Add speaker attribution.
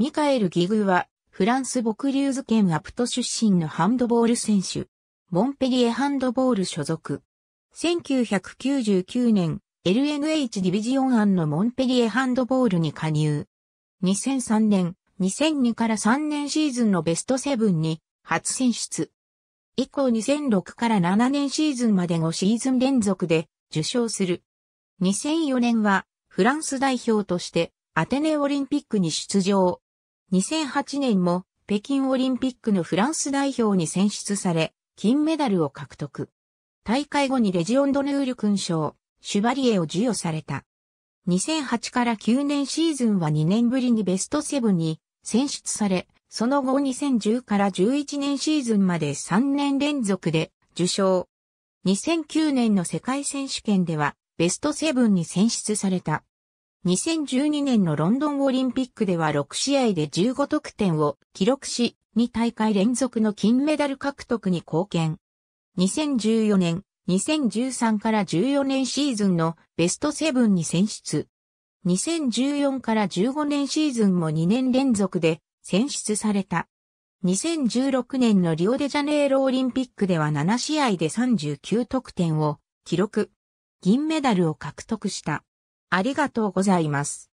Speaker 1: ミカエル・ギグは、フランス・ボクリューズ県アプト出身のハンドボール選手。モンペリエハンドボール所属。1999年、LNH ディビジオン案のモンペリエハンドボールに加入。2003年、2002から3年シーズンのベストセブンに初選出。以降2006から7年シーズンまで5シーズン連続で受賞する。2004年はフランス代表としてアテネオリンピックに出場。2008年も北京オリンピックのフランス代表に選出され、金メダルを獲得。大会後にレジオンドヌール勲章、シュバリエを授与された。2008から9年シーズンは2年ぶりにベスト7に選出され、その後2010から11年シーズンまで3年連続で受賞。2009年の世界選手権ではベスト7に選出された。2012年のロンドンオリンピックでは6試合で15得点を記録し、2大会連続の金メダル獲得に貢献。2014年、2013から14年シーズンのベストセブンに選出。2014から15年シーズンも2年連続で選出された。2016年のリオデジャネイロオリンピックでは7試合で39得点を記録。銀メダルを獲得した。ありがとうございます。